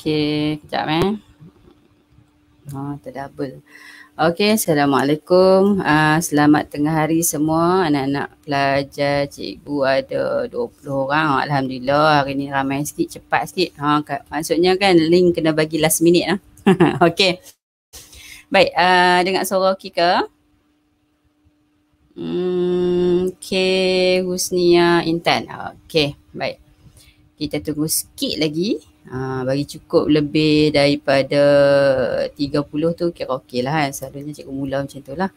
Okey, kejap eh. Oh, terdouble. Okey, Assalamualaikum. Uh, selamat tengah hari semua. Anak-anak pelajar, cikgu ada 20 orang. Alhamdulillah, hari ni ramai sikit, cepat sikit. Ha, k- maksudnya kan link kena bagi last minute lah. Okey. Baik, uh, dengar suara Oki ke? Hmm, okay, Husnia Intan. Ah, okay, baik. Kita tunggu sikit lagi. Ha, bagi cukup lebih daripada 30 tu kira okey lah kan. Selalunya cikgu mula macam tu lah.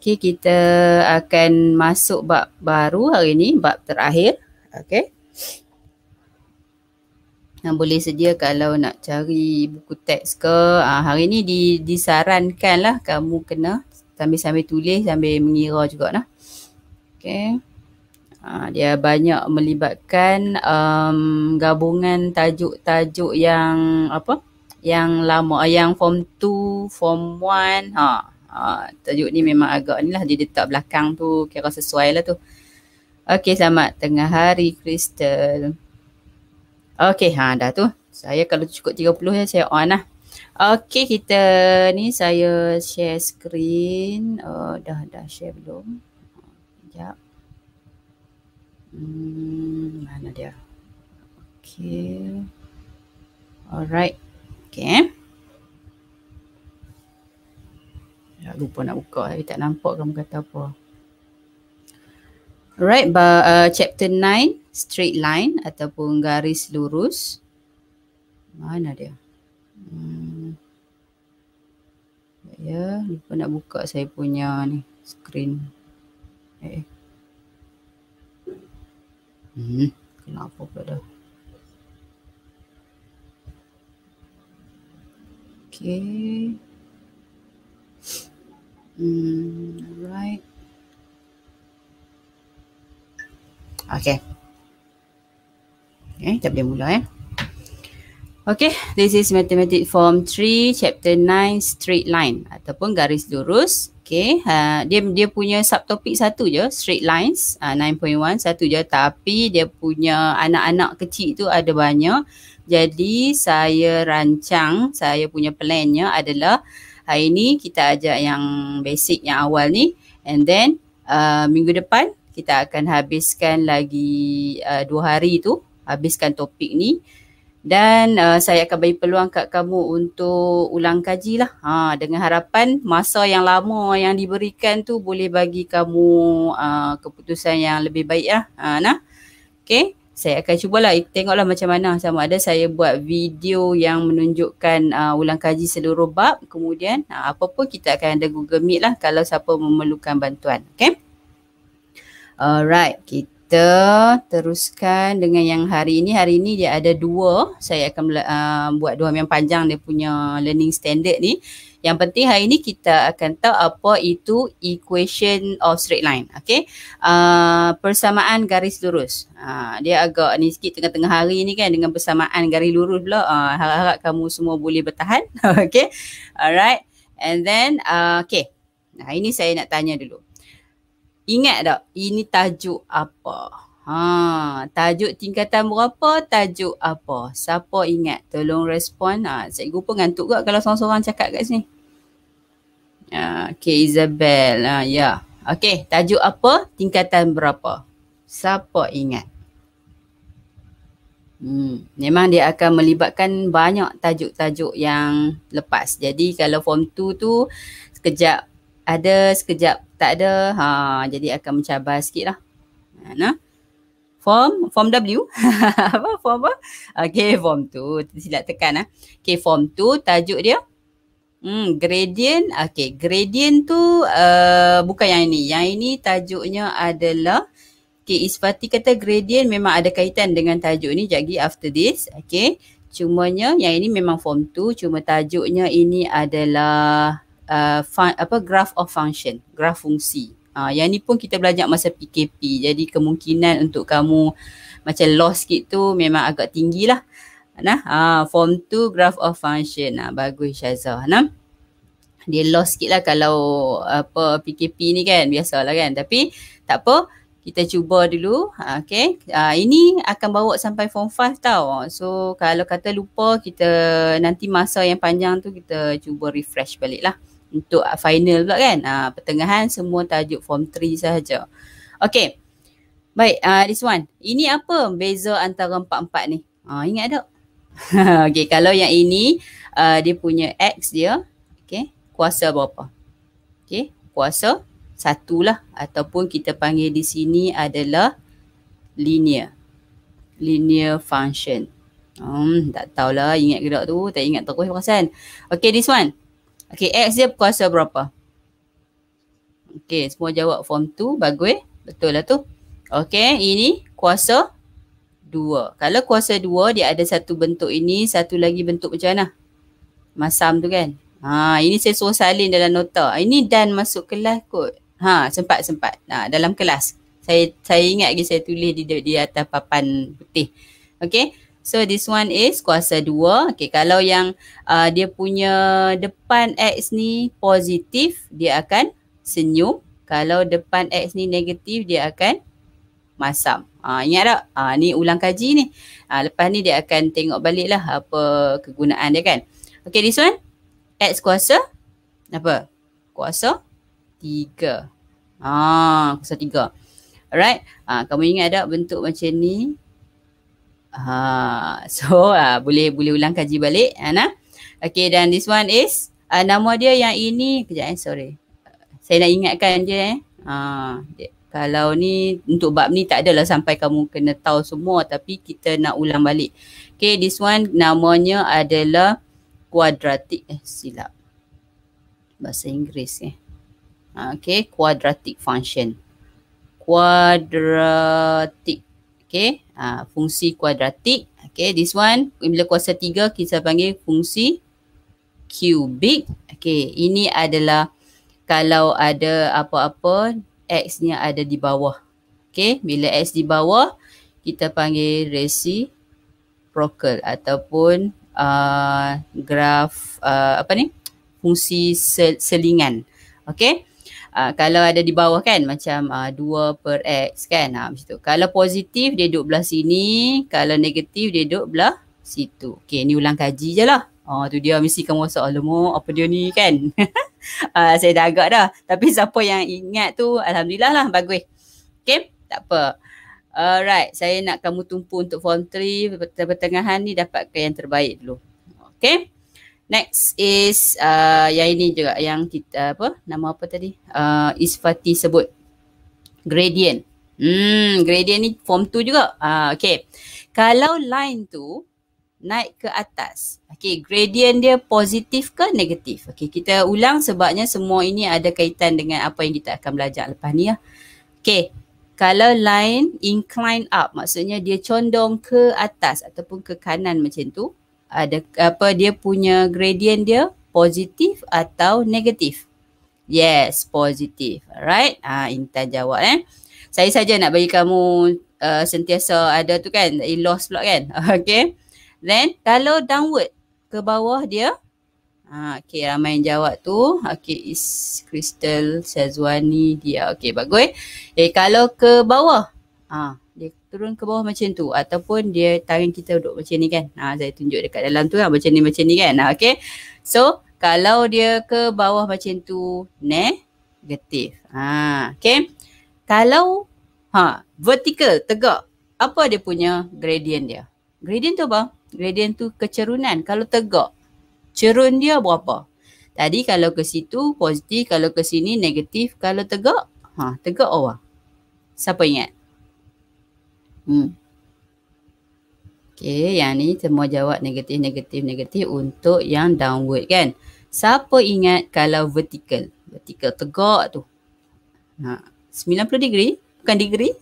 Okey kita akan masuk bab baru hari ni, bab terakhir. Okey. Yang ha, boleh sedia kalau nak cari buku teks ke. Aa, ha, hari ni di, disarankan lah kamu kena sambil-sambil tulis sambil mengira juga lah. Okey. Ha, dia banyak melibatkan um, gabungan tajuk-tajuk yang apa yang lama ah, yang form 2 form 1 ha, ha tajuk ni memang agak ni lah dia letak belakang tu kira sesuai lah tu Okey selamat tengah hari Crystal Okey ha dah tu saya kalau cukup 30 ya saya on lah Okey kita ni saya share screen oh, dah dah share belum Sekejap Hmm, mana dia? Okay. Alright. Okay. Ya, lupa nak buka tapi tak nampak kamu kata apa. Alright, but, uh, chapter 9, straight line ataupun garis lurus. Mana dia? Hmm. Ya, lupa nak buka saya punya ni, screen. Eh, okay. Eh. Kenapa pula? Okay. Hmm, alright. Okay. Okay, eh, kita boleh mula eh. Okay, this is Mathematics Form 3, Chapter 9, Straight Line ataupun garis lurus Okay, uh, ha, dia dia punya subtopik satu je, straight lines uh, ha, 9.1 satu je tapi dia punya anak-anak kecil tu ada banyak. Jadi saya rancang, saya punya plannya adalah hari ni kita ajar yang basic yang awal ni and then uh, minggu depan kita akan habiskan lagi uh, dua hari tu habiskan topik ni dan uh, saya akan bagi peluang kat kamu untuk ulang kaji lah ha, dengan harapan masa yang lama yang diberikan tu boleh bagi kamu uh, keputusan yang lebih baik lah. Ha, nah. Okay. Saya akan cubalah tengoklah macam mana sama ada saya buat video yang menunjukkan uh, ulang kaji seluruh bab kemudian uh, apa pun kita akan ada Google Meet lah kalau siapa memerlukan bantuan. Okay. Alright. Kita kita teruskan dengan yang hari ini. Hari ini dia ada dua. Saya akan uh, buat dua yang panjang dia punya learning standard ni. Yang penting hari ini kita akan tahu apa itu equation of straight line. Okay. Uh, persamaan garis lurus. Uh, dia agak ni sikit tengah-tengah hari ni kan dengan persamaan garis lurus pula. Uh, harap-harap kamu semua boleh bertahan. okay. Alright. And then, uh, okay. Nah, ini saya nak tanya dulu. Ingat tak ini tajuk apa? Ha, tajuk tingkatan berapa? Tajuk apa? Siapa ingat? Tolong respon. Ha, cikgu pun ngantuk kot kalau seorang-seorang cakap kat sini. Ha, okay, Isabel. Ha, ya. Yeah. Okay, tajuk apa? Tingkatan berapa? Siapa ingat? Hmm, memang dia akan melibatkan banyak tajuk-tajuk yang lepas. Jadi kalau form 2 tu sekejap ada sekejap tak ada ha jadi akan mencabar sikitlah nah form form W apa form apa okey ah, form tu silap tekan ah okey form tu tajuk dia hmm gradient okey gradient tu uh, bukan yang ini yang ini tajuknya adalah okey isfati kata gradient memang ada kaitan dengan tajuk ni jadi after this okey cumanya yang ini memang form tu. cuma tajuknya ini adalah uh, fun, apa graph of function, graph fungsi. Ha, yang ni pun kita belajar masa PKP. Jadi kemungkinan untuk kamu macam lost sikit tu memang agak tinggi lah. Nah, ha, form tu graph of function. Ha, bagus Syazah. Nah. Dia lost sikit lah kalau apa PKP ni kan. Biasalah kan. Tapi tak apa. Kita cuba dulu. Ha, okay. Ha, ini akan bawa sampai form 5 tau. So kalau kata lupa kita nanti masa yang panjang tu kita cuba refresh balik lah untuk ah, final pula kan. Ha, pertengahan semua tajuk form 3 sahaja. Okay. Baik, uh, this one. Ini apa beza antara empat-empat ni? uh, ingat tak? okay, kalau yang ini uh, dia punya X dia. Okay, kuasa berapa? Okay, kuasa satu lah. Ataupun kita panggil di sini adalah linear. Linear function. Hmm, tak tahulah ingat ke tak tu. Tak ingat terus perasan. Okay, this one. Okay, X dia kuasa berapa? Okay, semua jawab form 2. Bagus. Betul lah tu. Okay, ini kuasa dua. Kalau kuasa dua dia ada satu bentuk ini, satu lagi bentuk macam mana? Masam tu kan? Ha, ini saya suruh salin dalam nota. Ini Dan masuk kelas kot. Ha, sempat-sempat. Ha, dalam kelas. Saya saya ingat lagi saya tulis di, di atas papan putih. Okay. So this one is kuasa 2. Okay, kalau yang uh, dia punya depan X ni positif, dia akan senyum. Kalau depan X ni negatif, dia akan masam. Uh, ingat tak? Uh, ni ulang kaji ni. Uh, lepas ni dia akan tengok balik lah apa kegunaan dia kan. Okay, this one. X kuasa apa? Kuasa 3. Ah, kuasa 3. Alright. Ah, kamu ingat tak bentuk macam ni? Ha, so uh, boleh boleh ulang kaji balik Ana. Okay dan this one is uh, nama dia yang ini kejap eh sorry. Uh, saya nak ingatkan je eh. Ha, dia, kalau ni untuk bab ni tak adalah sampai kamu kena tahu semua tapi kita nak ulang balik. Okay this one namanya adalah quadratic eh silap. Bahasa Inggeris eh. Ha, okay quadratic function. Quadratic. Okay uh, fungsi kuadratik. Okay, this one bila kuasa tiga kita panggil fungsi kubik. Okay, ini adalah kalau ada apa-apa x nya ada di bawah. Okay, bila x di bawah kita panggil resi prokel ataupun uh, graf uh, apa ni? fungsi selingan. Okay uh, kalau ada di bawah kan macam uh, ah, 2 per X kan uh, macam tu. Kalau positif dia duduk belah sini, kalau negatif dia duduk belah situ. Okay ni ulang kaji je lah. Oh tu dia mesti kamu rasa alamak apa dia ni kan. uh, saya dah agak dah. Tapi siapa yang ingat tu Alhamdulillah lah bagus. Okay tak apa. Alright saya nak kamu tumpu untuk form 3 pertengahan ni dapatkan yang terbaik dulu. Okay. Next is uh, yang ini juga yang kita uh, apa nama apa tadi uh, Isfati sebut gradient. Hmm, gradient ni form tu juga. uh, okay. Kalau line tu naik ke atas. Okay, gradient dia positif ke negatif? Okay, kita ulang sebabnya semua ini ada kaitan dengan apa yang kita akan belajar lepas ni ya. Okay, kalau line incline up maksudnya dia condong ke atas ataupun ke kanan macam tu ada apa dia punya gradient dia positif atau negatif. Yes, positif. right? Ah, ha, Intan jawab eh. Saya saja nak bagi kamu uh, sentiasa ada tu kan. I lost pula kan. Okay. Then kalau downward ke bawah dia. Ha, okay ramai yang jawab tu. Okay is Crystal Sazwani dia. Okay bagus. Eh kalau ke bawah. Ha, turun ke bawah macam tu ataupun dia tangan kita duduk macam ni kan. Ha saya tunjuk dekat dalam tu lah macam ni macam ni kan. Ha okay. So kalau dia ke bawah macam tu negatif. Ha okay. Kalau ha vertikal, tegak apa dia punya gradient dia? Gradient tu apa? Gradient tu kecerunan. Kalau tegak cerun dia berapa? Tadi kalau ke situ positif, kalau ke sini negatif, kalau tegak ha tegak awak. Siapa ingat? Hmm. Okay, yang ni semua jawab negatif, negatif, negatif untuk yang downward kan. Siapa ingat kalau vertical? Vertical tegak tu. Ha, 90 degree, bukan degree.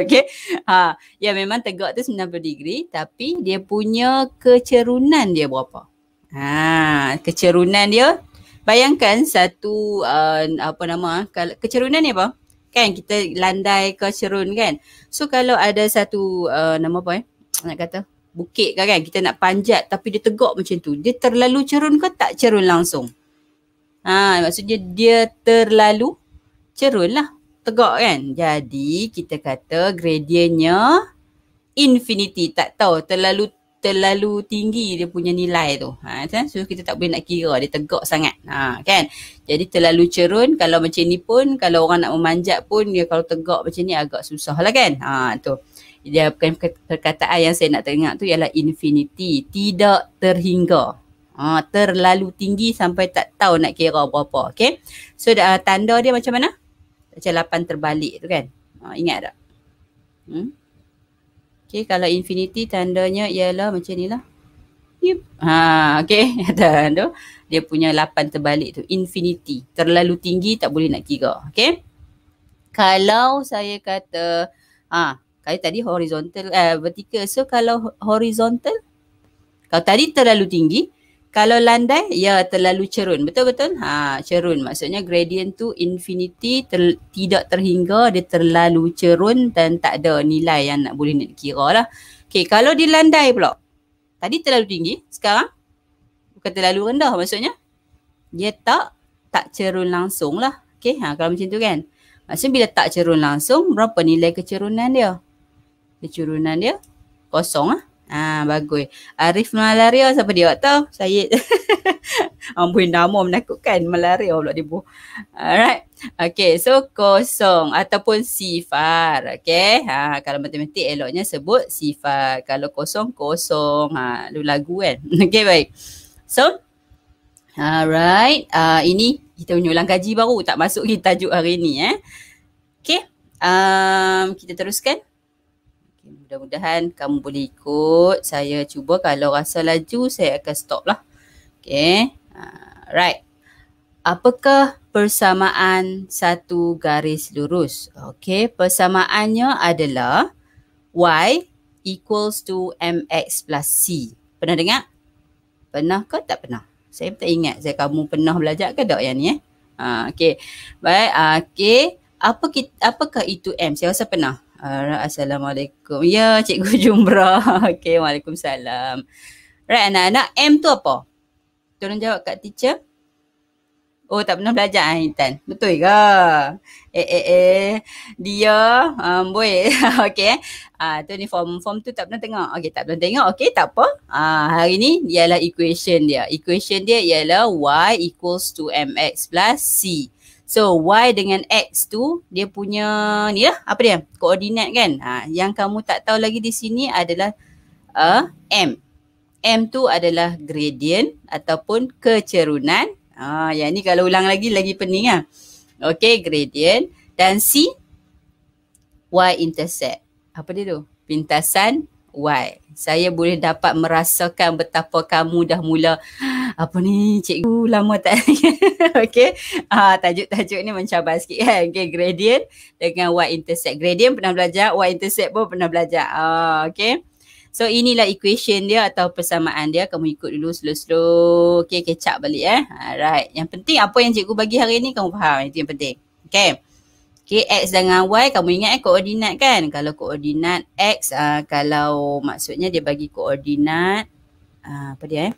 okay. Ha, ya memang tegak tu 90 degree tapi dia punya kecerunan dia berapa? Ha, kecerunan dia Bayangkan satu uh, apa nama kalau kecerunan ni apa? kan kita landai ke cerun kan so kalau ada satu uh, nama apa eh nak kata bukit ke kan kita nak panjat tapi dia tegak macam tu dia terlalu cerun ke tak cerun langsung ha maksudnya dia terlalu cerun lah tegak kan jadi kita kata gradiennya infinity tak tahu terlalu terlalu tinggi dia punya nilai tu. Ha, kan? So kita tak boleh nak kira dia tegak sangat. Ha, kan? Jadi terlalu cerun kalau macam ni pun kalau orang nak memanjat pun dia kalau tegak macam ni agak susah lah kan. Ha, tu. Dia bukan perkataan yang saya nak tengok tu ialah infinity. Tidak terhingga. Ha, terlalu tinggi sampai tak tahu nak kira apa apa, Okay? So uh, tanda dia macam mana? Macam lapan terbalik tu kan? Ha, ingat tak? Hmm? Okay, kalau infinity tandanya ialah macam ni lah. Yep. Ha, okay, dan tu. Dia punya lapan terbalik tu. Infinity. Terlalu tinggi tak boleh nak kira. Okay. Kalau saya kata, ha, kalau tadi horizontal, eh, vertical. So, kalau horizontal, kalau tadi terlalu tinggi, kalau landai, ya terlalu cerun. Betul-betul? Ha, cerun. Maksudnya gradient tu infinity ter, tidak terhingga. Dia terlalu cerun dan tak ada nilai yang nak boleh nak kira lah. Okay, kalau dia landai pula. Tadi terlalu tinggi. Sekarang? Bukan terlalu rendah maksudnya. Dia tak tak cerun langsung lah. Okay, ha, kalau macam tu kan. Maksudnya bila tak cerun langsung, berapa nilai kecerunan dia? Kecerunan dia kosong lah. Ah bagus. Arif malaria siapa dia? Tahu? Saya Ambil nama menakutkan malaria pula dia. Alright. Okay so kosong ataupun sifar. Okay. Ha, kalau matematik eloknya sebut sifar. Kalau kosong kosong. Ha, lu lagu kan. Okay baik. So Alright. Uh, ini kita punya ulang kaji baru tak masuk kita tajuk hari ni eh. Okay. Um, kita teruskan mudah-mudahan kamu boleh ikut saya cuba kalau rasa laju saya akan stop lah okay ha, right apakah persamaan satu garis lurus okay persamaannya adalah y equals to mx plus c pernah dengar pernah ke tak pernah saya tak ingat saya kamu pernah belajar ke tak yang ni eh Ha, okay. Baik. Ha, okay. Apa kita, apakah itu M? Saya rasa pernah. Uh, Assalamualaikum. Ya, Cikgu Jumbra. Okey, Waalaikumsalam. Right, anak-anak. M tu apa? Tolong jawab kat teacher. Oh, tak pernah belajar kan, Intan? Betul ke? Eh, eh, eh. Dia, um, boy. okay, eh. Ah, tu ni form, form tu tak pernah tengok. Okay, tak pernah tengok. Okay, tak apa. Ah, hari ni ialah equation dia. Equation dia ialah y equals to mx plus c. So Y dengan X tu dia punya ni lah apa dia koordinat kan. Ha, yang kamu tak tahu lagi di sini adalah uh, M. M tu adalah gradient ataupun kecerunan. Ha, yang ni kalau ulang lagi lagi pening lah. Okay gradient dan C Y intercept. Apa dia tu? Pintasan Y. Saya boleh dapat merasakan betapa kamu dah mula apa ni cikgu lama tak okey uh, tajuk-tajuk ni mencabar sikit kan okey gradient dengan y intercept gradient pernah belajar y intercept pun pernah belajar uh, okey so inilah equation dia atau persamaan dia kamu ikut dulu slow-slow okey kecap balik eh alright ah, yang penting apa yang cikgu bagi hari ni kamu faham itu yang penting okey Okay, X dengan Y kamu ingat eh, koordinat kan? Kalau koordinat X, uh, kalau maksudnya dia bagi koordinat, uh, apa dia eh?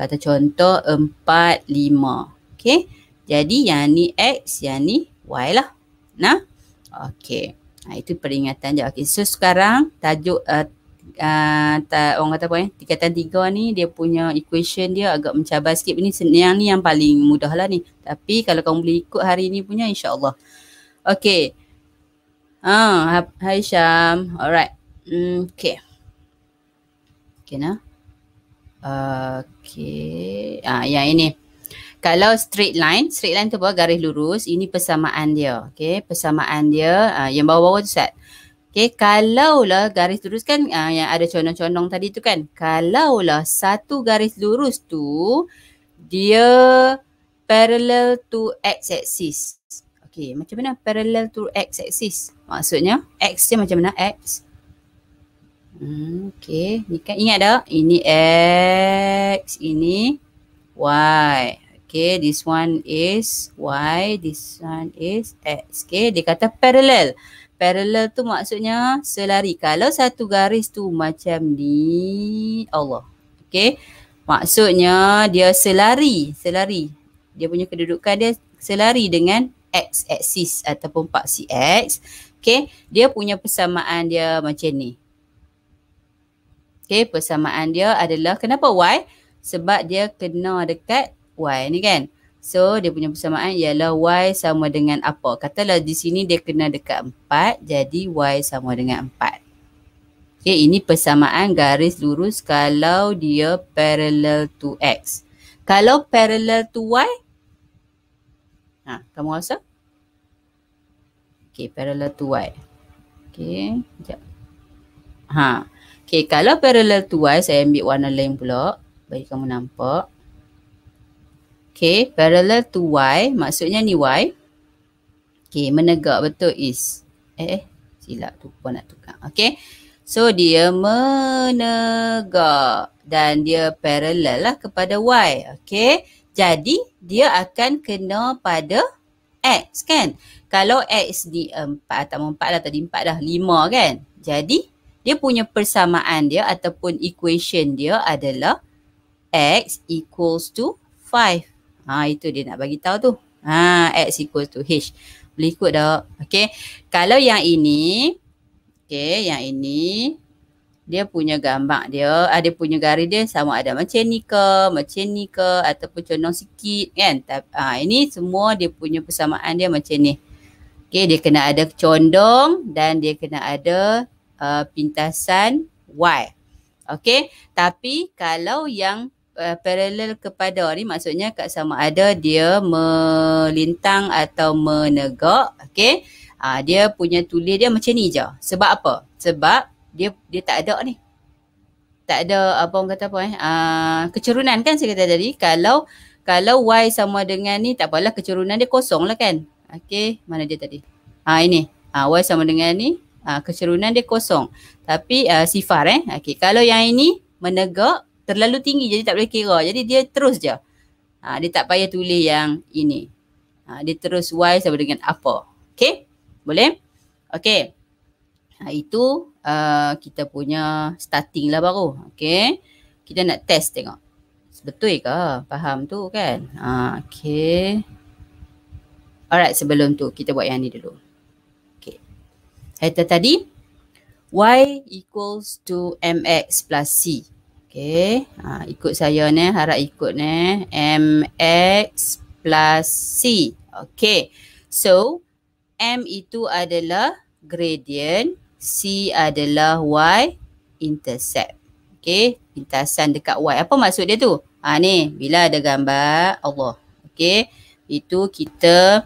Kata contoh 4, 5. Okay. Jadi yang ni X, yang ni Y lah. Nah. Okay. Ha, itu peringatan je. Okay. So sekarang tajuk uh, uh, ta, orang kata apa ya? Tingkatan 3 ni dia punya equation dia agak mencabar sikit. Ini, yang ni yang paling mudah lah ni. Tapi kalau kamu boleh ikut hari ni punya insyaAllah. Okay. Ah, ha, hai Syam. Alright. Hmm, okay. Okay nah. Uh, Okay. Ah, yang ini. Kalau straight line, straight line tu apa? Garis lurus. Ini persamaan dia. Okay. Persamaan dia. Ah, yang bawah-bawah tu set. Okay. Kalaulah garis lurus kan ah, yang ada condong-condong tadi tu kan. Kalaulah satu garis lurus tu dia parallel to x-axis. Okay. Macam mana parallel to x-axis? Maksudnya x dia macam mana? X. Hmm, okay, ni kan ingat tak? Ini X, ini Y. Okay, this one is Y, this one is X. Okay, dia kata parallel. Parallel tu maksudnya selari. Kalau satu garis tu macam ni, Allah. Okay, maksudnya dia selari, selari. Dia punya kedudukan dia selari dengan X axis ataupun paksi X. Okay, dia punya persamaan dia macam ni. Okay, persamaan dia adalah kenapa Y? Sebab dia kena dekat Y ni kan. So, dia punya persamaan ialah Y sama dengan apa? Katalah di sini dia kena dekat 4. Jadi, Y sama dengan 4. Okay, ini persamaan garis lurus kalau dia parallel to X. Kalau parallel to Y, ha, kamu rasa? Okay, parallel to Y. Okay, sekejap. Haa. Okay, kalau parallel to y saya ambil warna lain pula. Bagi kamu nampak. Okay, parallel to Y. Maksudnya ni Y. Okay, menegak betul is. Eh, silap tu pun nak tukar. Okay. So, dia menegak. Dan dia parallel lah kepada Y. Okay. Jadi, dia akan kena pada X kan. Kalau X ni 4 atau 4 lah tadi. empat dah lima kan. Jadi, dia punya persamaan dia ataupun equation dia adalah x equals to 5. Ha itu dia nak bagi tahu tu. Ha x equals to h. Boleh ikut tak? Okay. Kalau yang ini okay, yang ini dia punya gambar dia, ada ah, punya garis dia sama ada macam ni ke, macam ni ke ataupun condong sikit kan. Ha, ini semua dia punya persamaan dia macam ni. Okay, dia kena ada condong dan dia kena ada uh, pintasan Y. Okey, tapi kalau yang uh, paralel kepada ni maksudnya kat sama ada dia melintang atau menegak, okey. Uh, dia punya tulis dia macam ni je. Sebab apa? Sebab dia dia tak ada ni. Tak ada apa orang kata apa eh? Uh, ah, kecerunan kan saya kata tadi kalau kalau Y sama dengan ni tak apalah kecerunan dia kosong lah kan. Okey, mana dia tadi? Ah uh, ini. Ha uh, Y sama dengan ni Ha, ah, kecerunan dia kosong. Tapi uh, sifar eh. Okay. Kalau yang ini menegak terlalu tinggi jadi tak boleh kira. Jadi dia terus je. Ha, dia tak payah tulis yang ini. Ha, dia terus Y sama dengan apa. Okay. Boleh? Okay. Ha, itu uh, kita punya starting lah baru. Okay. Kita nak test tengok. Betul ke? Faham tu kan? Ha, okay. Alright sebelum tu kita buat yang ni dulu. Kata tadi, y equals to mx plus c. Okay, ha, ikut saya ni, harap ikut ni. mx plus c. Okay, so m itu adalah gradient, c adalah y intercept. Okay, pintasan dekat y. Apa maksud dia tu? Ha ni, bila ada gambar Allah. Okay, itu kita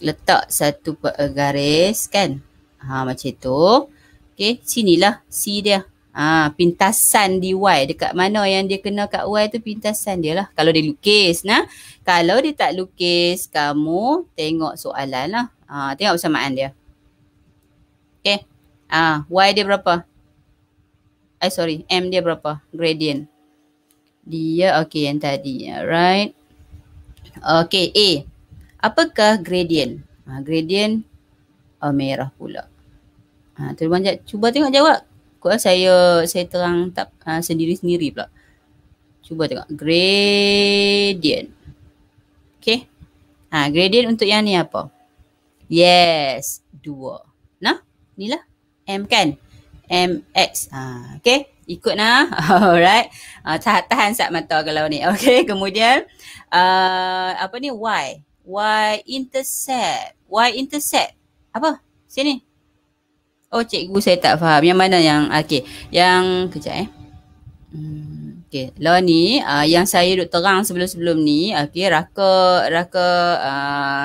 letak satu garis kan. Ha macam tu. Okey, sinilah C dia. Ha pintasan di Y dekat mana yang dia kena kat Y tu pintasan dia lah. Kalau dia lukis nah. Kalau dia tak lukis, kamu tengok soalan lah. Ha, tengok persamaan dia. Okey. Ha, Y dia berapa? Eh sorry, M dia berapa? Gradient. Dia okey yang tadi. Alright. Okey, A. Apakah gradient? Ha, gradient uh, merah pula. Ha, Tuan Abang Jad, cuba tengok jawab. Kuat lah saya saya terang tak ha, sendiri-sendiri pula. Cuba tengok. Gradient. Okay. Ha, gradient untuk yang ni apa? Yes. Dua. Nah, ni lah M kan? MX. Ha, okay. Ikut nah. Alright. Ha, tahan, tahan sat mata kalau ni. Okay. Kemudian. Uh, apa ni? Y. Y intercept. Y intercept. Apa? Sini. Oh cikgu saya tak faham. Yang mana yang ah, okey. Yang kejap eh. Hmm, okay. Law ni uh, yang saya duk terang sebelum-sebelum ni. Okay. Raka, raka uh,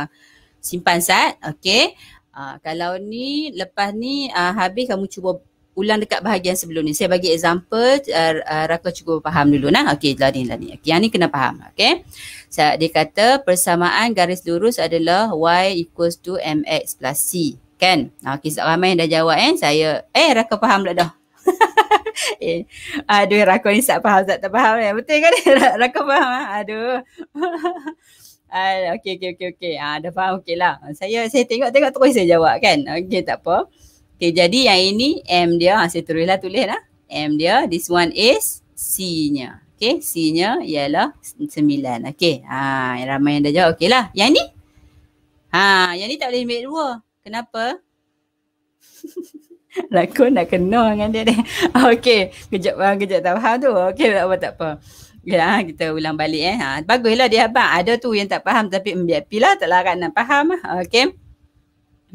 simpan sat. Okay. Uh, kalau ni lepas ni uh, habis kamu cuba ulang dekat bahagian sebelum ni. Saya bagi example uh, uh, Raka cukup faham dulu nah. Okey, lah ni, lah ni. Okey, yang ni kena faham. Okey. So, dia persamaan garis lurus adalah y equals to mx plus c. Kan? Ha, kisah ramai yang dah jawab kan? Saya, eh Raka faham pula dah. eh, aduh Raka ni tak faham, tak, tak faham. Eh? Betul kan? Raka faham. Ha? Aduh. Ah, okey, okey, okey. Okay. Ha, ah, dah faham, okey lah. Saya, saya tengok-tengok terus saya jawab kan? Okey, tak apa. Okey, jadi yang ini M dia. Ha, saya teruslah tulis lah. M dia. This one is C-nya. Okey, C-nya ialah 9. Okey, ha, yang ramai yang dah jawab. Okey lah. Yang ni? Ha, yang ni tak boleh ambil dua. Kenapa? Lakon lah, nak kena dengan dia ni. Okey, kejap bang, ah, kejap tak faham tu. Okey, tak apa tak apa. Ya, kita ulang balik eh. Ha, baguslah dia abang. Ada tu yang tak faham tapi biar pilah tak larat nak faham. Okey.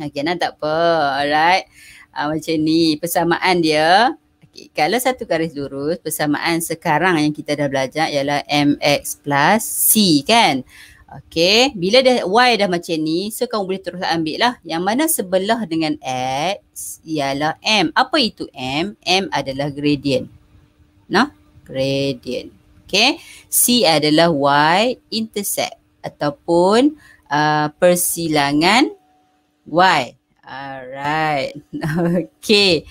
Okey, nah, tak apa. Alright. Ha, macam ni persamaan dia. Okay, kalau satu garis lurus, persamaan sekarang yang kita dah belajar ialah mx plus c kan. Okay, bila dah Y dah macam ni, so kamu boleh terus ambil lah. Yang mana sebelah dengan X ialah M. Apa itu M? M adalah gradient. no? gradient. Okay, C adalah Y intercept ataupun uh, persilangan Y. Alright, okay.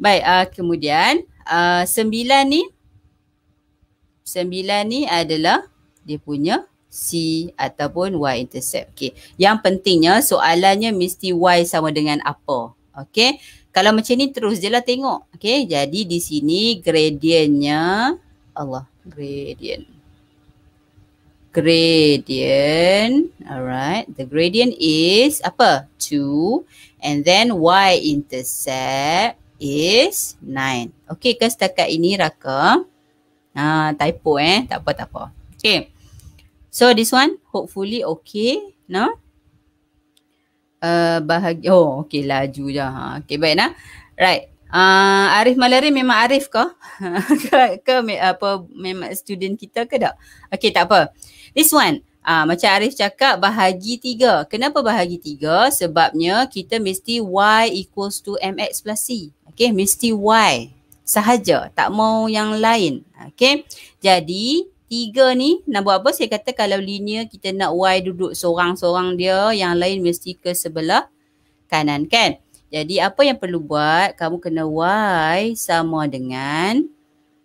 Baik, uh, kemudian uh, sembilan ni. Sembilan ni adalah dia punya C ataupun Y intercept. Okey. Yang pentingnya soalannya mesti Y sama dengan apa. Okey. Kalau macam ni terus je lah tengok. Okey. Jadi di sini gradientnya Allah gradient. Gradient. Alright. The gradient is apa? 2. And then Y intercept is 9. Okey ke setakat ini rakam. Ah, typo eh. Tak apa-apa. Tak apa. Okey. So this one hopefully okay. No? Uh, bahagia. Oh, okay. Laju je. Ha. Okay, baik lah. Right. Uh, Arif Malari memang Arif ke? ke me, apa, memang student kita ke tak? Okay, tak apa. This one. Uh, macam Arif cakap bahagi tiga. Kenapa bahagi tiga? Sebabnya kita mesti y equals to mx plus c. Okay, mesti y sahaja. Tak mau yang lain. Okay. Jadi, tiga ni nak buat apa? Saya kata kalau linear kita nak Y duduk seorang-seorang dia, yang lain mesti ke sebelah kanan kan? Jadi apa yang perlu buat? Kamu kena Y sama dengan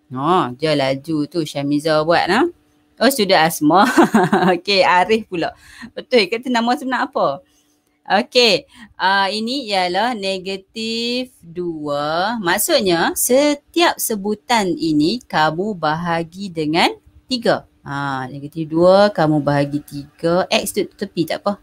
Oh, dia laju tu Syamiza buat lah. Oh, sudah asma. okay, Arif pula. Betul, kata nama sebenar apa? Okay, uh, ini ialah negatif dua. Maksudnya, setiap sebutan ini kamu bahagi dengan tiga. Ha, negatif dua kamu bahagi tiga. X tu tepi tak apa.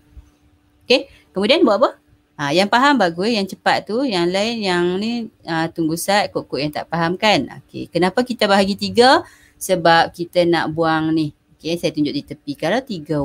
Okay. Kemudian buat apa? Ha, yang faham bagus. Yang cepat tu. Yang lain yang ni ha, tunggu saat kot-kot yang tak faham kan. Okay. Kenapa kita bahagi tiga? Sebab kita nak buang ni. Okay. Saya tunjuk di tepi. Kalau tiga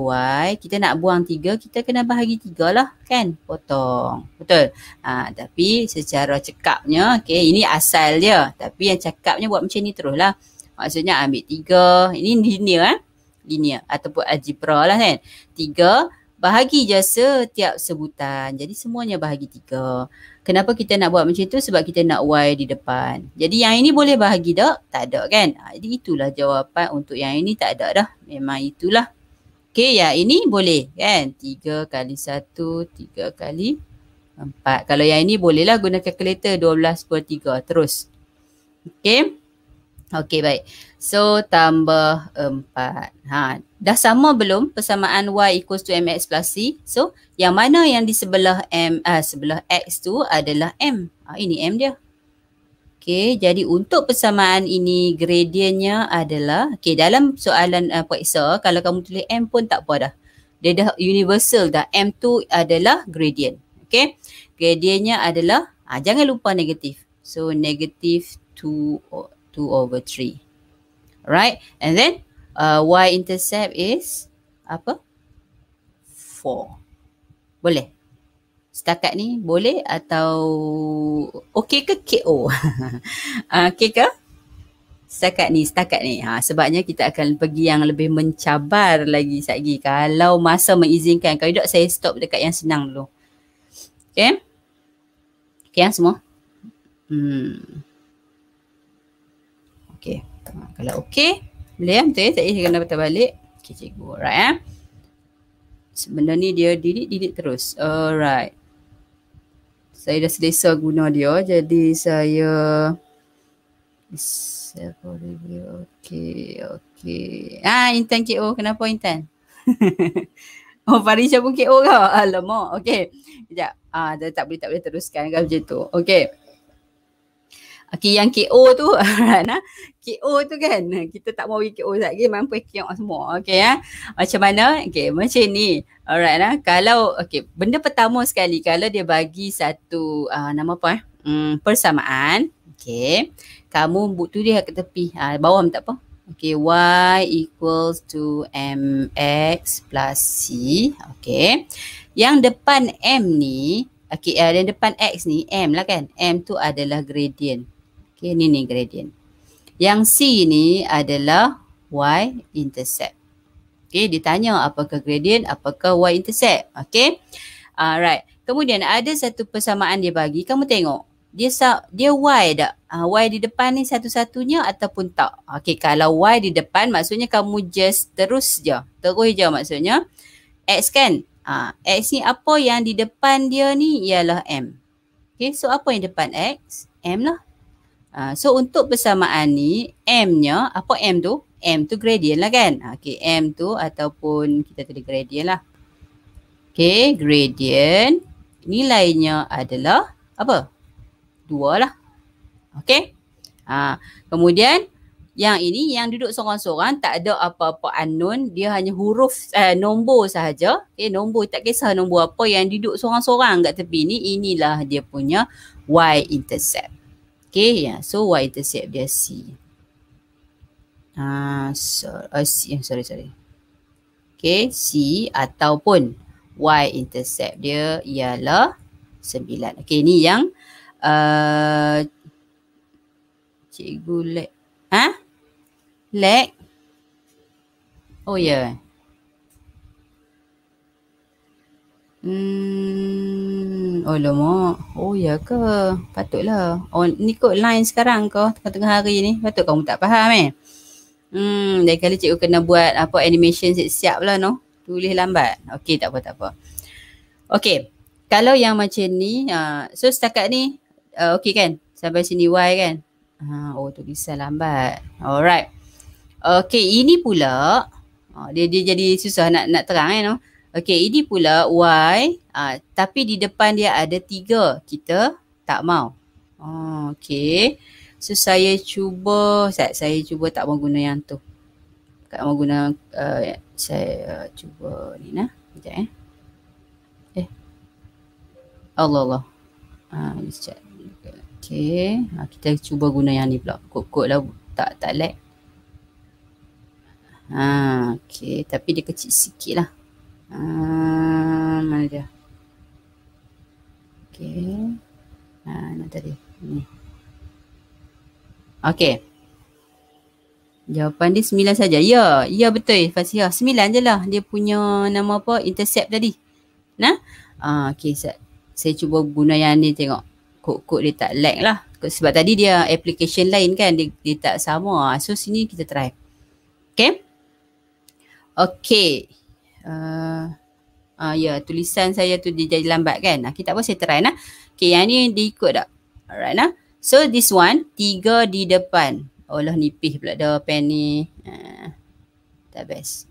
Y. Kita nak buang tiga. Kita kena bahagi tiga lah. Kan? Potong. Betul. Ha, tapi secara cekapnya. Okay. Ini asal dia. Tapi yang cakapnya buat macam ni terus lah. Maksudnya ambil tiga, ini linear eh. Linear ataupun algebra lah kan. Tiga, bahagi je setiap sebutan. Jadi semuanya bahagi tiga. Kenapa kita nak buat macam tu? Sebab kita nak Y di depan. Jadi yang ini boleh bahagi tak? Tak ada kan? Ah, jadi itulah jawapan untuk yang ini tak ada dah. Memang itulah. Okay, ya ini boleh kan? Tiga kali satu, tiga kali empat. Kalau yang ini bolehlah guna kalkulator dua belas per tiga terus. Okay. Okey baik. So tambah empat. Ha, dah sama belum persamaan y equals to mx plus c? So yang mana yang di sebelah m uh, sebelah x tu adalah m. Ha, ini m dia. Okey, jadi untuk persamaan ini gradiennya adalah okey dalam soalan uh, periksa kalau kamu tulis m pun tak apa dah. Dia dah universal dah. M tu adalah gradient. Okey. Gradiennya adalah ha, jangan lupa negatif. So negatif 2 2 over 3. Alright. And then uh, y-intercept is apa? 4. Boleh? Setakat ni boleh atau okey ke KO? Uh, okey ke? Setakat ni, setakat ni. Ha, sebabnya kita akan pergi yang lebih mencabar lagi satgi. Kalau masa mengizinkan. Kalau tidak saya stop dekat yang senang dulu. Okay. Okay semua. Hmm kalau okey boleh ya betul ya tak kena patah balik okey cikgu alright eh sebenarnya ni dia didik-didik terus alright saya dah selesa guna dia jadi saya Okay, okay. ah intan KO kenapa intan oh Farisha pun KO ke alamak okay. kejap ah tak boleh tak boleh teruskan kan macam tu okey Okay, yang KO tu, Rana. KO tu kan, kita tak mahu KO sekejap lagi, memang pergi KO semua. Okay, ya. Macam mana? Okay, macam ni. Alright, nah. kalau, okay, benda pertama sekali, kalau dia bagi satu, uh, nama apa eh? Hmm, persamaan. Okay. Kamu butuh dia ke tepi. Ha, bawah tak apa. Okay. Y equals to MX plus C. Okay. Yang depan M ni. Okay. Uh, ah, yang depan X ni. M lah kan. M tu adalah gradient. Okay, ini ni gradient. Yang C ni adalah y-intercept. Okay, ditanya apakah gradient, apakah y-intercept. Okay, alright. Kemudian ada satu persamaan dia bagi. Kamu tengok, dia dia y tak? Ah, y di depan ni satu-satunya ataupun tak? Okay, kalau y di depan maksudnya kamu just terus je. Terus je maksudnya. X kan? Ha, X ni apa yang di depan dia ni ialah M. Okay, so apa yang depan X? M lah. Ha, so untuk persamaan ni M-nya, apa M tu? M tu gradient lah kan? Ha, okay, M tu ataupun kita tulis gradient lah. Okay, gradient nilainya adalah apa? Dua lah. Okay. Ha, kemudian yang ini yang duduk seorang-seorang tak ada apa-apa unknown. Dia hanya huruf, eh, nombor sahaja. Okay, nombor tak kisah nombor apa yang duduk seorang-seorang kat tepi ni. Inilah dia punya Y-intercept. Okay, yeah. so y intercept dia C. ah so, uh, C. Eh, sorry, sorry. Okay, C ataupun y intercept dia ialah 9. Okay, ni yang uh, cikgu lag. Ha? Lag? Oh, ya. Yeah. Alamak. Oh ya ke? Patutlah. Oh, ni kot line sekarang kau tengah-tengah hari ni. Patut kamu tak faham eh. Hmm, dari kali cikgu kena buat apa animation siap-siap lah no. Tulis lambat. Okay tak apa-tak apa. Okay. Kalau yang macam ni, uh, so setakat ni, uh, okey kan? Sampai sini Y kan? Uh, oh, tulisan lambat. Alright. Okay ini pula, uh, dia, dia jadi susah nak nak terang Eh, no? Okey, ini pula why uh, tapi di depan dia ada tiga. Kita tak mau. Oh, okey. So saya cuba, saya, saya cuba tak mau guna yang tu. Tak mau guna uh, saya uh, cuba ni nah. Sekejap eh. Eh. Allah Allah. Ah, uh, Okey. Uh, kita cuba guna yang ni pula. Kok-kok lah tak tak lag. Ha, uh, Tapi dia kecil sikit lah. Ah, mana dia? Okay. Ha, ah, nak tadi. Ni. Okay. Jawapan dia sembilan saja. Ya, ya betul Fasiha. Sembilan je lah dia punya nama apa intercept tadi. Nah, ah, okay. Saya, saya cuba guna yang ni tengok. Kod-kod dia tak lag lah. Sebab tadi dia application lain kan. Dia, dia tak sama. Ah, so sini kita try. Okay. Okay uh, uh, ya tulisan saya tu dia jadi lambat kan. Okay, ah, tak apa saya try lah. Okay yang ni diikut tak? Alright lah. So this one tiga di depan. Allah nipih pula dah pen ni. Uh, best.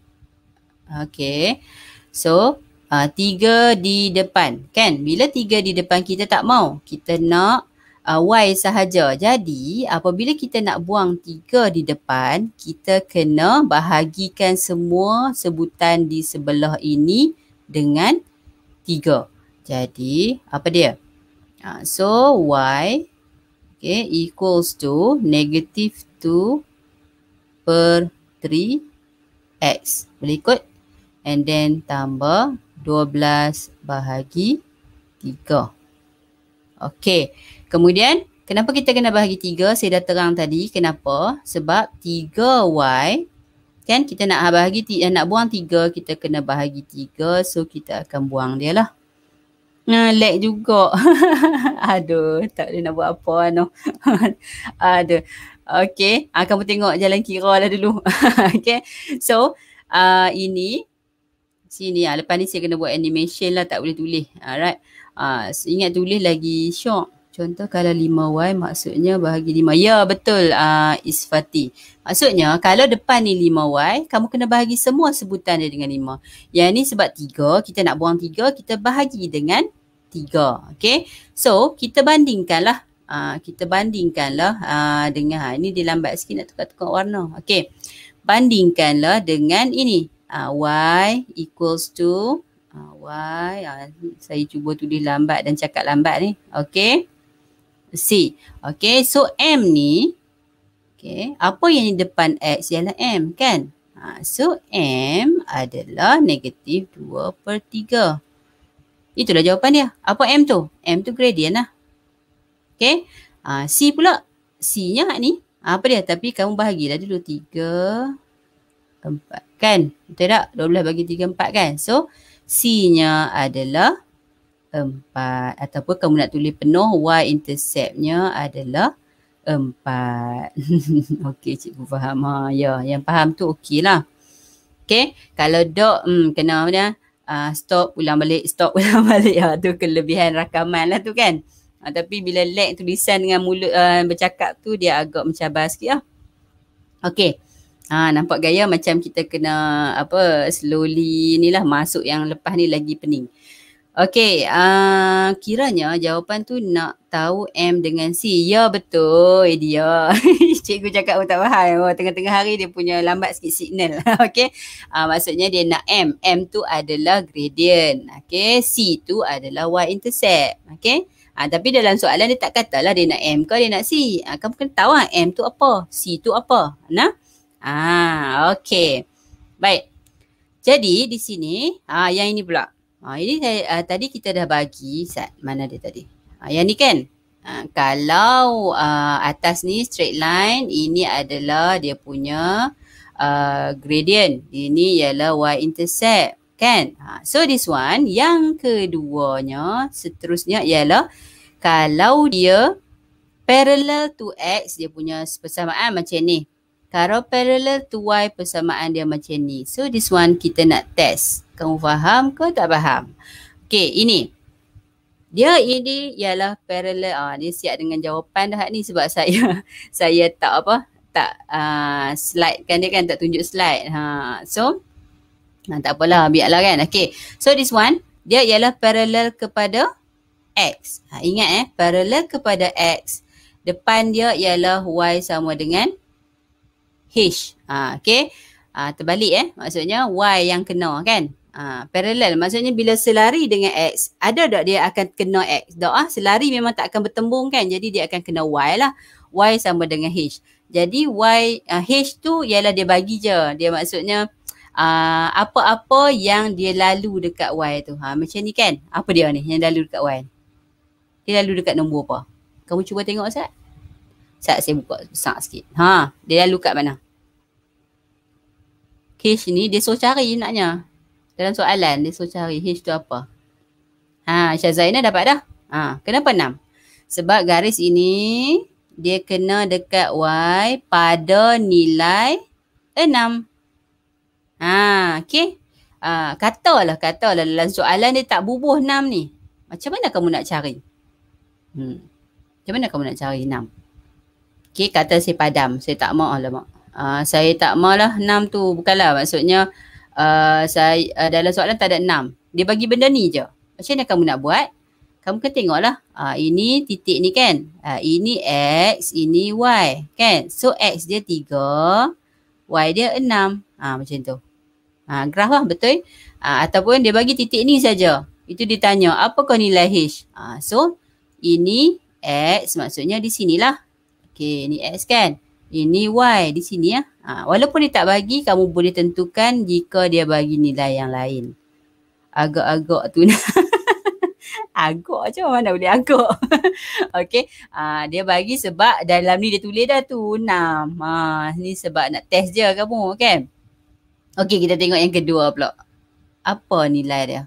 Okay. So uh, tiga di depan kan. Bila tiga di depan kita tak mau. Kita nak uh, Y sahaja. Jadi apabila kita nak buang 3 di depan, kita kena bahagikan semua sebutan di sebelah ini dengan 3. Jadi apa dia? Uh, so Y okay, equals to negative 2 per 3X. Boleh ikut? And then tambah 12 bahagi 3. Okay. Kemudian kenapa kita kena bahagi tiga? Saya dah terang tadi kenapa? Sebab tiga Y kan kita nak bahagi tiga, eh, nak buang tiga kita kena bahagi tiga so kita akan buang dia lah. Uh, lag juga. Aduh, tak boleh nak buat apa no. Aduh. Okay, uh, kamu tengok jalan kira lah dulu. okay, so uh, ini sini ya. Uh, lepas ni saya kena buat animation lah tak boleh tulis. Alright. Uh, ingat tulis lagi syok. Contoh kalau lima y maksudnya bahagi lima. Ya betul uh, ah, Isfati. Maksudnya kalau depan ni lima y kamu kena bahagi semua sebutan dia dengan lima. Yang ni sebab tiga, kita nak buang tiga, kita bahagi dengan tiga. Okay. So kita bandingkanlah. Uh, kita bandingkanlah uh, dengan, ini dia lambat sikit nak tukar-tukar warna. Okay. Bandingkanlah dengan ini. Uh, y equals to Y, uh, saya cuba tulis lambat dan cakap lambat ni. Okay. C. Okay, so M ni, okay, apa yang di depan X ialah M, kan? Ha, so, M adalah negatif 2 per 3. Itulah jawapan dia. Apa M tu? M tu gradient lah. Okay, ha, C pula, C-nya ni, apa dia? Tapi kamu bahagilah dulu 3, 4, kan? Betul tak? 12 bagi 3, 4, kan? So, C-nya adalah empat ataupun kamu nak tulis penuh y interceptnya adalah empat. okey cikgu faham. Ha, ya yang faham tu okeylah. Okey kalau dok hmm, kena apa Uh, stop ulang balik stop ulang balik ha, tu kelebihan rakaman lah tu kan. Ha, tapi bila lag tulisan dengan mulut uh, bercakap tu dia agak mencabar sikit lah. Okey. Ha, nampak gaya macam kita kena apa slowly ni lah masuk yang lepas ni lagi pening. Okay, uh, ah, kiranya jawapan tu nak tahu M dengan C. Ya, betul. Eh, dia. Cikgu cakap pun tak faham. Oh, tengah-tengah hari dia punya lambat sikit signal. okay, uh, ah, maksudnya dia nak M. M tu adalah gradient. Okay, C tu adalah y-intercept. Okay, Ha, ah, tapi dalam soalan dia tak katalah dia nak M ke dia nak C. Ha, kamu kena tahu lah M tu apa, C tu apa. Nah, ha, okay. Baik. Jadi di sini, ha, yang ini pula. Ha, ini uh, tadi kita dah bagi, Sat, mana dia tadi? Ha, yang ni kan? Ha, kalau uh, atas ni straight line, ini adalah dia punya uh, gradient. Ini ialah y-intercept, kan? Ha, so this one, yang keduanya seterusnya ialah kalau dia parallel to x, dia punya persamaan macam ni. Kalau parallel to y persamaan dia macam ni. So this one kita nak test. Kamu faham ke tak faham? Okay ini. Dia ini ialah parallel. Ah, ni siap dengan jawapan dah ni sebab saya saya tak apa. Tak uh, ah, slide kan dia kan tak tunjuk slide. Ha, so nah, ha, tak apalah biarlah kan. Okay so this one. Dia ialah parallel kepada X. Ha, ingat eh, parallel kepada X. Depan dia ialah Y sama dengan H. Uh, ah, okay. Uh, ah, terbalik eh. Maksudnya Y yang kena kan. Uh, parallel. Maksudnya bila selari dengan X. Ada tak dia akan kena X? Tak lah. Selari memang tak akan bertembung kan. Jadi dia akan kena Y lah. Y sama dengan H. Jadi Y, uh, H tu ialah dia bagi je. Dia maksudnya apa-apa uh, yang dia lalu dekat Y tu. Ha, macam ni kan. Apa dia ni yang lalu dekat Y? Dia lalu dekat nombor apa? Kamu cuba tengok Ustaz. Sekejap saya buka besar sikit. Ha, dia lalu kat mana? H ni dia so cari naknya. Dalam soalan dia so cari H tu apa. Ha, Syazainah dapat dah. Ha, kenapa enam? Sebab garis ini dia kena dekat Y pada nilai enam. Ha, okay. Ha, katalah, katalah dalam soalan dia tak bubuh enam ni. Macam mana kamu nak cari? Hmm. Macam mana kamu nak cari enam? Okay, kata saya padam. Saya tak mau lah mak. Uh, ah, saya tak mau lah enam tu. Bukanlah maksudnya uh, saya uh, dalam soalan tak ada enam. Dia bagi benda ni je. Macam mana kamu nak buat? Kamu kan tengok lah. Uh, ini titik ni kan. Uh, ini X, ini Y. Kan? So X dia tiga. Y dia enam. Uh, macam tu. Uh, graf lah betul. Uh, ataupun dia bagi titik ni saja. Itu dia tanya. Apakah nilai H? Uh, so ini X maksudnya di sinilah. Okey, ni X kan? Ini Y di sini ya. Ha, walaupun dia tak bagi, kamu boleh tentukan jika dia bagi nilai yang lain. Agak-agak tu. agak je mana boleh agak. Okey. Ha, dia bagi sebab dalam ni dia tulis dah tu 6. Ha, ni sebab nak test je kamu kan? Okey, kita tengok yang kedua pula. Apa nilai dia?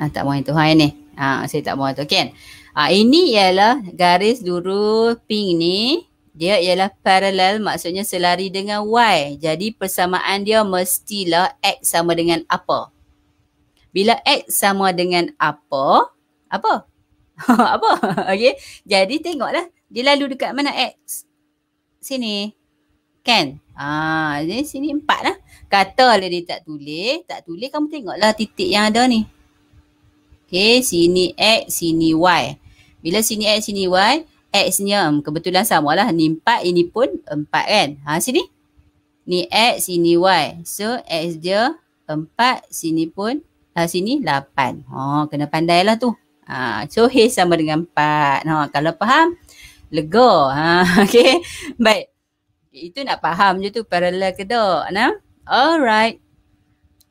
Ha, tak mahu yang tu. Ha, yang ni. Ha, saya tak mahu yang tu. Okey kan? Ah ha, ini ialah garis lurus pink ni dia ialah paralel maksudnya selari dengan y. Jadi persamaan dia mestilah x sama dengan apa? Bila x sama dengan apa? Apa? apa? Okey. Jadi tengoklah dia lalu dekat mana x? Sini. Kan? Ah, ha, sini empat lah. Kata lah dia tak tulis. Tak tulis kamu tengoklah titik yang ada ni. Okey, sini X, sini Y. Bila sini X, sini Y, X-nya kebetulan sama lah. Ni 4, ini pun 4 kan. Ha, sini. Ni X, sini Y. So, X dia 4, sini pun, ha, sini 8. Ha, kena lah tu. Ha, so, H sama dengan 4. Ha, kalau faham, lega. Ha, okay. Baik. Itu nak faham je tu. Parallel ke tak? Nah? Alright.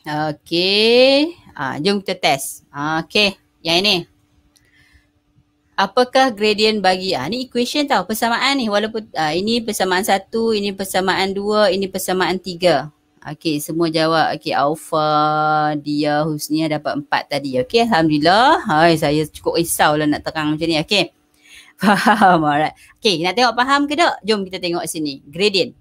Okay. Ha, jom kita test. Ha, okay. Yang ini apakah gradient bagi ah ni equation tau persamaan ni walaupun ah, ini persamaan satu ini persamaan dua ini persamaan tiga okey semua jawab okey alpha dia husnia dapat empat tadi okey alhamdulillah hai saya cukup risau lah nak terang macam ni okey faham alright okey nak tengok faham ke tak jom kita tengok sini gradient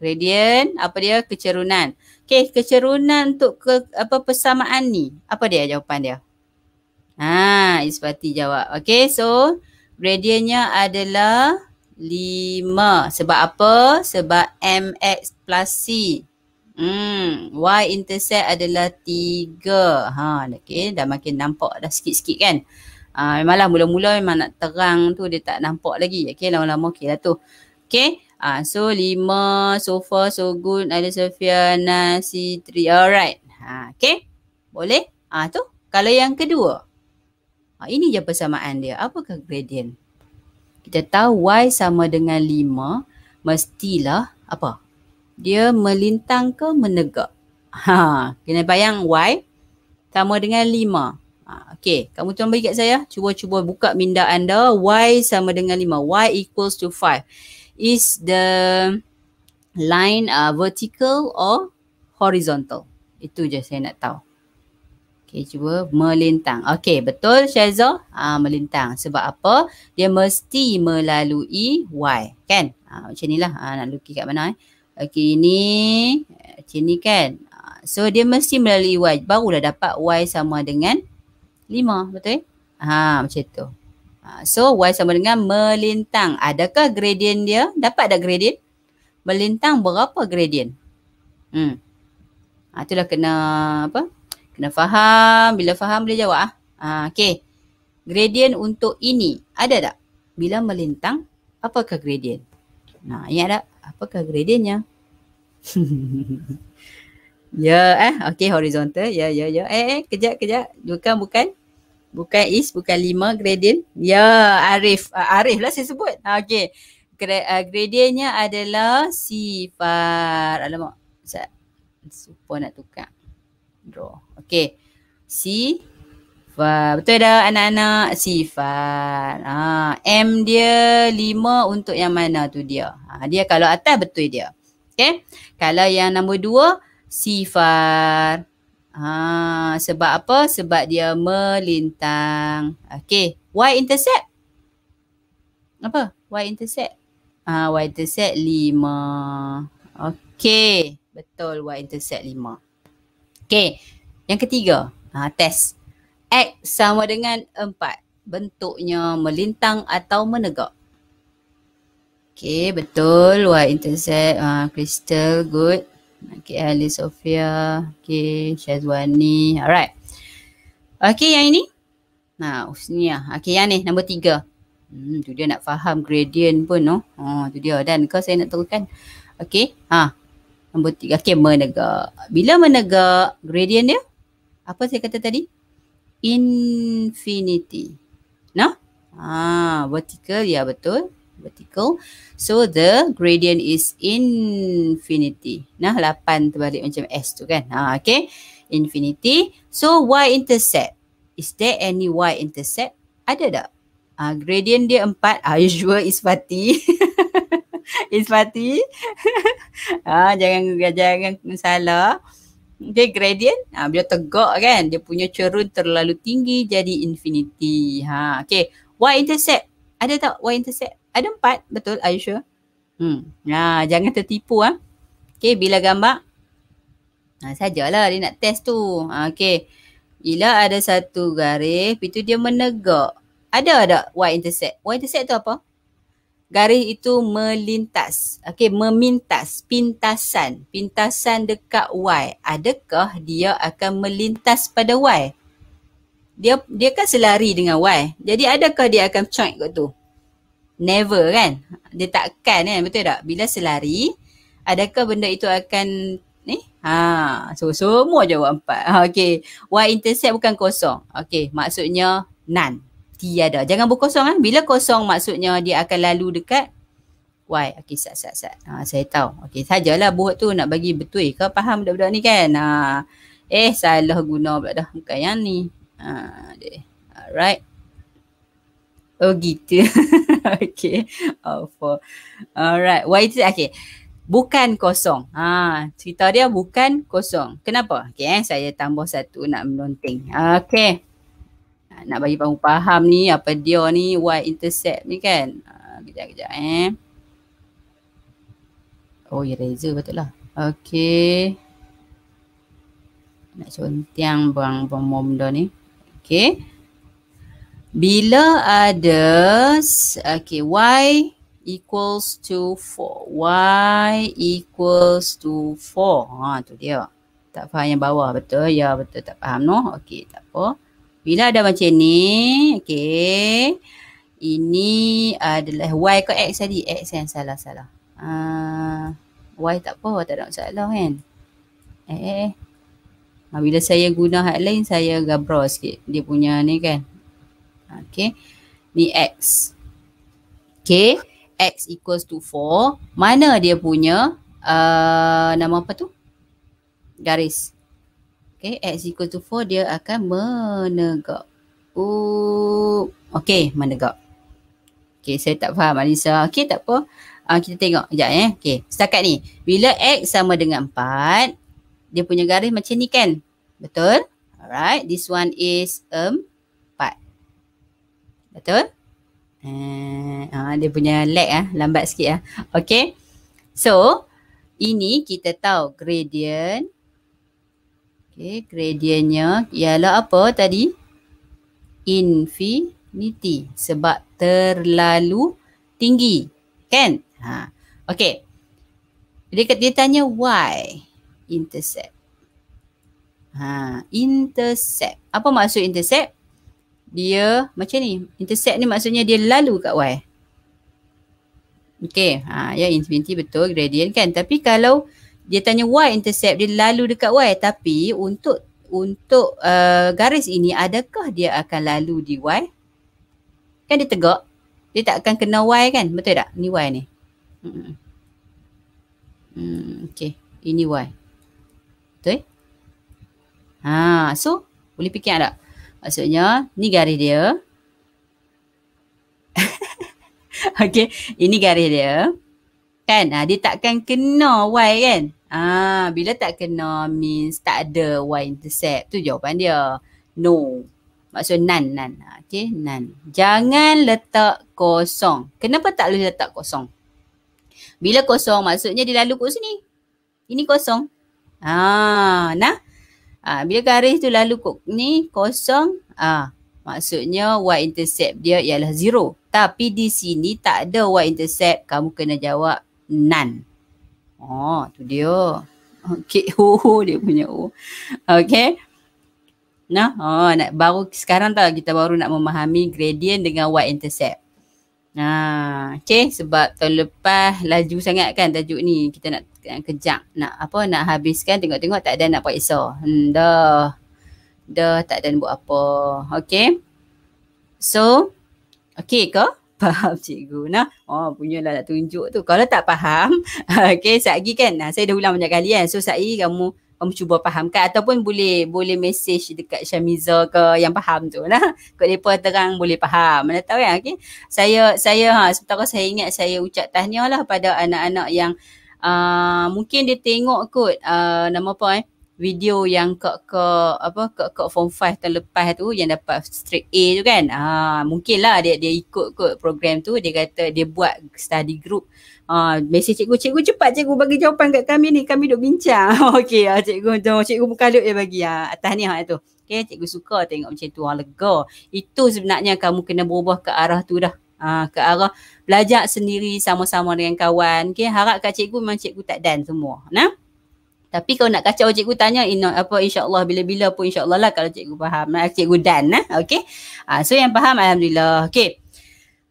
gradient apa dia kecerunan okey kecerunan untuk ke, apa persamaan ni apa dia jawapan dia Ha, Ispati jawab. Okay, so gradientnya adalah 5. Sebab apa? Sebab MX plus C. Hmm, Y intercept adalah 3. Ha, okay, dah makin nampak dah sikit-sikit kan? Ha, memanglah mula-mula memang nak terang tu dia tak nampak lagi. Okay, lama-lama okay lah tu. Okay, ah ha, so lima, so far so good. Ada Sofia, Nasi, 3. Alright. Ha, okay, boleh? Ah tu. Kalau yang kedua, Ha, ini je persamaan dia. Apakah gradient? Kita tahu Y sama dengan 5 mestilah apa? Dia melintang ke menegak? Ha, kena bayang Y sama dengan 5. Ha, okay, kamu tuan bagi kat saya. Cuba-cuba buka minda anda. Y sama dengan 5. Y equals to 5. Is the line uh, vertical or horizontal? Itu je saya nak tahu. Okay, cuba melintang. Okay, betul Syazza? Ah, ha, melintang. Sebab apa? Dia mesti melalui Y. Kan? Ha, macam ni lah. Ha, nak lukis kat mana eh. Okay, ni. Macam ni kan? Ha, so, dia mesti melalui Y. Barulah dapat Y sama dengan 5. Betul eh? Ha, macam tu. Ha, so, Y sama dengan melintang. Adakah gradient dia? Dapat tak gradient? Melintang berapa gradient? Hmm. Ha, itulah kena apa? Kena faham. Bila faham boleh jawab ah. Ha, ah, okay. Gradient untuk ini ada tak? Bila melintang, apakah gradient? Nah, ingat tak? Apakah gradientnya? ya eh. Okay, horizontal. Ya, ya, ya. Eh, eh, kejap, kejap. Bukan, bukan. Bukan is, bukan lima gradient. Ya, Arif. Uh, Arif lah saya sebut. Ah, okay. Gra- uh, gradientnya adalah sifar. Alamak. Sekejap. Super nak tukar draw. Okay. Sifar. Betul ada anak-anak? Sifar. Ha. M dia lima untuk yang mana tu dia? Ha. Dia kalau atas betul dia. Okay. Kalau yang nombor 2, sifar. Ha, sebab apa? Sebab dia melintang. Okay. Y intercept? Apa? Y intercept? ha, Y intercept lima. Okay. Betul Y intercept lima. Okay. Yang ketiga, ha, test. X sama dengan empat. Bentuknya melintang atau menegak. Okay, betul. Y intercept. Ha, crystal, good. Okay, Ali Sofia. Okay, Syazwani. Alright. Okay, yang ini. Nah, oh, ni lah. Okay, yang ni. Nombor tiga. Hmm, tu dia nak faham gradient pun, no? Oh, tu dia. Dan kau saya nak tahu kan? Okay. Ha, Nombor tiga, okay, menegak. Bila menegak, gradient dia? Apa saya kata tadi? Infinity. No? Ah, vertical, ya yeah, betul. Vertical. So, the gradient is infinity. Nah, lapan terbalik macam S tu kan? Ah, okay. Infinity. So, y-intercept. Is there any y-intercept? Ada tak? Ah, gradient dia empat. Ah, usual is fatty. Ismati. ah, jangan jangan salah. Okey, gradient. Ah, bila tegak kan, dia punya cerun terlalu tinggi jadi infinity. Ha, okay. Y-intercept. Ada tak Y-intercept? Ada empat, betul? Are you sure? Hmm. Nah, ha, jangan tertipu ah. Okey, bila gambar? Ha, sajalah dia nak test tu. Ha, okay. Bila ada satu garis, itu dia menegak. Ada tak Y-intercept? Y-intercept tu apa? garis itu melintas. Okey, memintas, pintasan. Pintasan dekat Y. Adakah dia akan melintas pada Y? Dia dia kan selari dengan Y. Jadi adakah dia akan coik kat tu? Never kan? Dia takkan kan? Betul tak? Bila selari, adakah benda itu akan ni? Eh? Ha, so semua jawab empat. Ha, okey, Y intercept bukan kosong. Okey, maksudnya none tiada. Jangan berkosong kan. Eh. Bila kosong maksudnya dia akan lalu dekat Y. Okey, sat, sat, sat. Ha, saya tahu. Okey, sajalah buat tu nak bagi betul. Kau faham budak-budak ni kan? Ha. Eh, salah guna pula dah. Bukan yang ni. Ha, deh. Alright. Oh, gitu. okay. Oh, for. Alright. Why is it? Okay. Bukan kosong. Ha, cerita dia bukan kosong. Kenapa? Okay, eh, saya tambah satu nak melonting. Okay nak bagi kamu faham ni apa dia ni y intercept ni kan. Ha, kejap kejap eh. Oh ya razor betul lah. Okay. Nak contiang buang buang mom dah ni. Okay. Bila ada okay, y equals to 4. Y equals to 4. Ha tu dia. Tak faham yang bawah betul? Ya betul tak faham no. Okay tak apa. Bila ada macam ni, okay. Ini adalah Y ke X tadi? X yang salah-salah. Uh, ah, y tak apa, tak ada masalah kan? Eh, eh, Ha, bila saya guna hak lain, saya gabra sikit. Dia punya ni kan? Ah, okay. Ni X. Okay. X equals to 4. Mana dia punya uh, nama apa tu? Garis. Okay, x equal to 4 dia akan menegak. Oop. Okay, menegak. Okay, saya tak faham Alisa. Okay, tak apa. Uh, kita tengok sekejap eh. Okay, setakat ni. Bila x sama dengan 4, dia punya garis macam ni kan? Betul? Alright, this one is um, 4. Betul? Uh, uh, dia punya lag ah, lambat sikit ah. Okay, so ini kita tahu gradient Okay, gradientnya ialah apa tadi? Infinity. Sebab terlalu tinggi. Kan? Ha. Okay. Dia, dia tanya why intercept. Ha. Intercept. Apa maksud intercept? Dia macam ni. Intercept ni maksudnya dia lalu kat Y. Okay. Ha. Ya, infinity betul. Gradient kan? Tapi kalau dia tanya y intercept dia lalu dekat y tapi untuk untuk uh, garis ini adakah dia akan lalu di y kan dia tegak dia tak akan kena y kan betul tak ni y ni hmm okey ini y betul ha so boleh fikir tak maksudnya ni garis dia okey ini garis dia kan ha, dia takkan kena y kan Ah, bila tak kena means tak ada Y intercept. Tu jawapan dia. No. Maksud nan nan. Ah, okey, nan. Jangan letak kosong. Kenapa tak boleh letak kosong? Bila kosong maksudnya dia lalu kat sini. Ini kosong. Ah, nah. Ah, bila garis tu lalu kat ni kosong, ah maksudnya y intercept dia ialah zero. Tapi di sini tak ada y intercept, kamu kena jawab nan. Oh, tu dia. Okay, ho oh, ho oh, dia punya o. Oh. Okay. Nah, oh, nak baru sekarang tak kita baru nak memahami gradient dengan y intercept. Nah, okay sebab tahun lepas laju sangat kan tajuk ni kita nak kejap nak apa nak habiskan tengok-tengok tak ada nak buat esok. Hmm, dah. Dah tak ada buat apa. Okay. So, okay ke? faham cikgu nah oh punyalah nak tunjuk tu kalau tak faham okey satgi kan nah saya dah ulang banyak kali kan so satgi kamu kamu cuba fahamkan ataupun boleh boleh message dekat Syamiza ke yang faham tu nah kat depa terang boleh faham mana tahu kan okey saya saya ha sementara saya ingat saya ucap tahniahlah pada anak-anak yang uh, mungkin dia tengok kot uh, nama apa eh video yang kakak apa kakak form 5 tahun lepas tu yang dapat straight A tu kan ha mungkinlah dia dia ikut kot program tu dia kata dia buat study group ha ah, mesej cikgu cikgu cepat cikgu bagi jawapan kat kami ni kami duk bincang okey ha, ah, cikgu jom cikgu mukaluk dia bagi ha atas ni ha tu okey cikgu suka tengok macam tu ha, lega itu sebenarnya kamu kena berubah ke arah tu dah ha, ke arah belajar sendiri sama-sama dengan kawan okey harap kat cikgu memang cikgu tak dan semua nah tapi kalau nak kacau cikgu tanya in, apa insyaallah bila-bila pun insyaallah lah kalau cikgu faham. Nah, cikgu dan nah, okey. Ha, ah, so yang faham alhamdulillah. okay?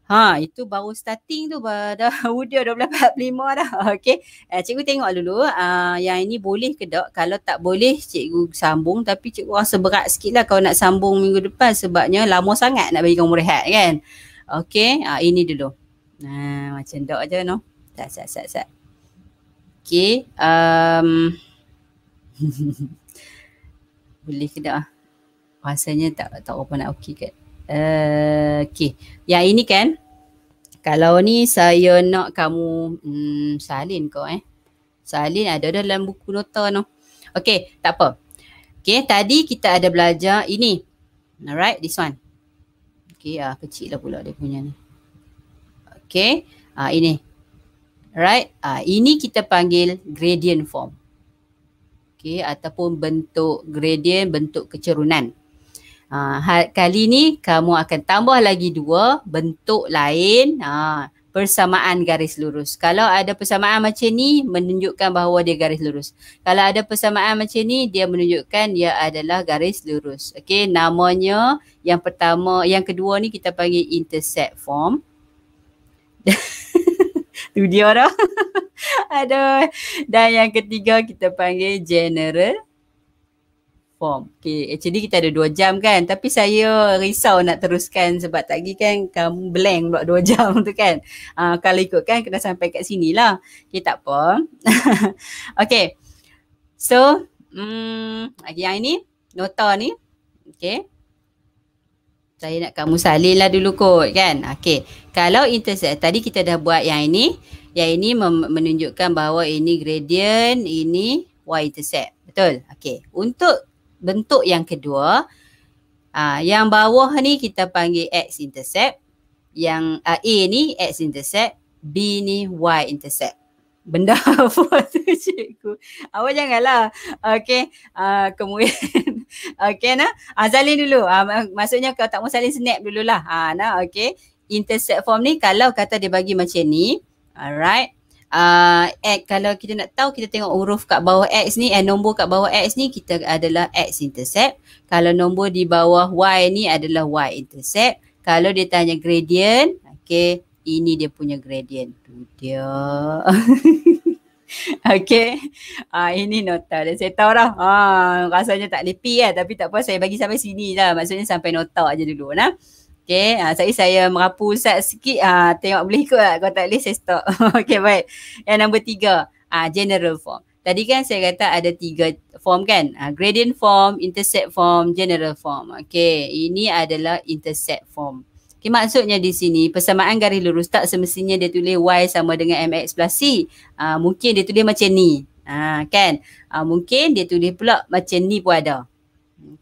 Ha itu baru starting tu dah udah 12.45 dah. okay? Eh, cikgu tengok dulu uh, yang ini boleh ke tak? Kalau tak boleh cikgu sambung tapi cikgu rasa berat sikit lah kalau nak sambung minggu depan sebabnya lama sangat nak bagi kamu rehat kan. Okay, uh, ini dulu. Nah, macam dok aja no. Tak sat sat sat. Okay. Um, Boleh ke dah? Rasanya tak tak apa nak okey kat. Uh, eh, okey. Yang ini kan kalau ni saya nak kamu hmm, salin kau eh. Salin ada dalam buku nota no. Okey, tak apa. Okey, tadi kita ada belajar ini. Alright, this one. Okey, ah kecil lah pula dia punya ni. Okey, ah ini. Alright, ah ini kita panggil gradient form okey ataupun bentuk gradient bentuk kecerunan. Ha, ha, kali ni kamu akan tambah lagi dua bentuk lain ha, persamaan garis lurus. Kalau ada persamaan macam ni menunjukkan bahawa dia garis lurus. Kalau ada persamaan macam ni dia menunjukkan dia adalah garis lurus. Okey namanya yang pertama yang kedua ni kita panggil intercept form. studio dah. Aduh. Dan yang ketiga kita panggil general form. Okay, actually kita ada dua jam kan. Tapi saya risau nak teruskan sebab tadi kan kamu blank buat dua jam tu kan. Uh, kalau ikut kan kena sampai kat sini lah. Okay, tak apa. okay. So, mm, yang ini, nota ni. Okay saya nak kamu salin lah dulu kot kan. Okey. Kalau intersect tadi kita dah buat yang ini. Yang ini menunjukkan bahawa ini gradient, ini y intercept Betul? Okey. Untuk bentuk yang kedua, aa, ah, yang bawah ni kita panggil x intercept Yang aa, ah, A ni x intercept B ni y intercept Benda apa tu cikgu? Awak janganlah. Okey. Ah, kemudian Okay nah. Azalin dulu. Ah maksudnya kau tak mau salin snap dulu-lah. Ha nah okey. Intercept form ni kalau kata dia bagi macam ni. Alright. Uh, X kalau kita nak tahu kita tengok huruf kat bawah X ni eh, nombor kat bawah X ni kita adalah X intercept kalau nombor di bawah Y ni adalah Y intercept kalau dia tanya gradient okay ini dia punya gradient tu dia Okay. Ha, ah, ini nota dah saya tahu dah. Ha, ah, rasanya tak lepi ya, Tapi tak apa saya bagi sampai sini lah. Maksudnya sampai nota aja dulu. Nah. Okay, ha, ah, saya saya merapu sat sikit. Ha, tengok boleh ikut tak? Kalau tak boleh, saya stop. okay, baik. Yang nombor tiga, ha, general form. Tadi kan saya kata ada tiga form kan? Ha, gradient form, intercept form, general form. Okay, ini adalah intercept form. Jadi maksudnya di sini persamaan garis lurus tak semestinya dia tulis y sama dengan mx plus c. Uh, mungkin dia tulis macam ni. Uh, kan? Uh, mungkin dia tulis pula macam ni pun ada.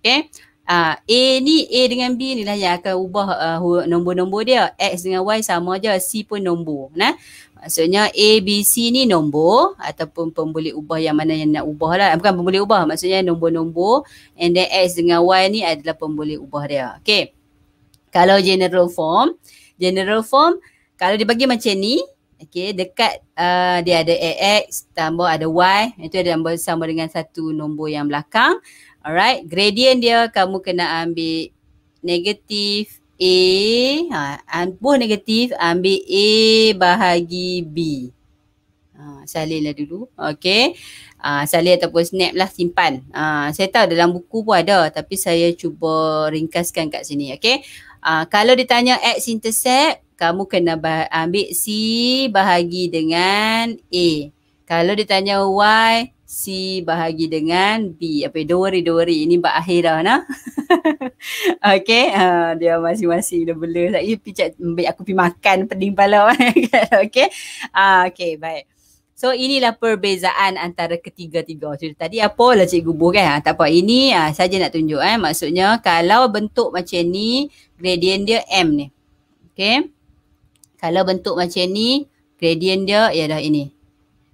Okay? Uh, A ni A dengan B ni lah yang akan ubah uh, nombor-nombor dia. X dengan Y sama je. C pun nombor. Nah? Maksudnya A, B, C ni nombor ataupun pemboleh ubah yang mana yang nak ubah lah. Bukan pemboleh ubah. Maksudnya nombor-nombor and then X dengan Y ni adalah pemboleh ubah dia. Okay kalau general form, general form kalau dia bagi macam ni, okey, dekat uh, dia ada AX tambah ada Y, itu ada nombor sama dengan satu nombor yang belakang. Alright, gradient dia kamu kena ambil negatif A, ha, buah negatif ambil A bahagi B. Ha, salinlah dulu. Okay. Ha, salin ataupun snap lah simpan. Ha, saya tahu dalam buku pun ada tapi saya cuba ringkaskan kat sini. Okay. Uh, kalau ditanya X intercept, kamu kena ambil C bahagi dengan A. Kalau ditanya Y, C bahagi dengan B. Apa ya? Dori, dori. Ini akhir dah, nah. okay. Uh, dia masing-masing dah bela. Saya pijak, aku pergi makan pening pala. Kan? okay. Uh, okay, baik. So inilah perbezaan antara ketiga-tiga. Jadi tadi apa lah cikgu bu kan? Ha, tak apa. Ini ha, saja nak tunjuk eh. Maksudnya kalau bentuk macam ni, gradient dia M ni. Okay. Kalau bentuk macam ni, gradient dia ialah ini.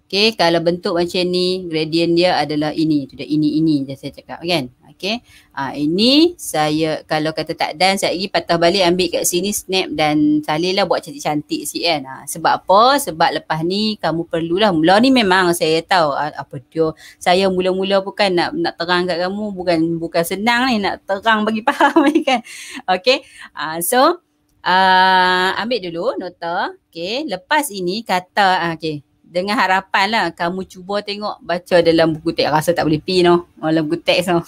Okay. Kalau bentuk macam ni, gradient dia adalah ini. Itu dia ini-ini je saya cakap kan. Okay. Ha, ah, ini saya kalau kata tak dan saya pergi patah balik ambil kat sini snap dan salin lah buat cantik-cantik sikit kan. Ha, sebab apa? Sebab lepas ni kamu perlulah. Mula ni memang saya tahu ah, apa dia. Saya mula-mula bukan nak nak terang kat kamu. Bukan bukan senang ni nak terang bagi faham kan. Okay. Ha, so uh, ambil dulu nota. Okay. Lepas ini kata. okay dengan harapan lah kamu cuba tengok baca dalam buku teks rasa tak boleh pergi no dalam buku teks no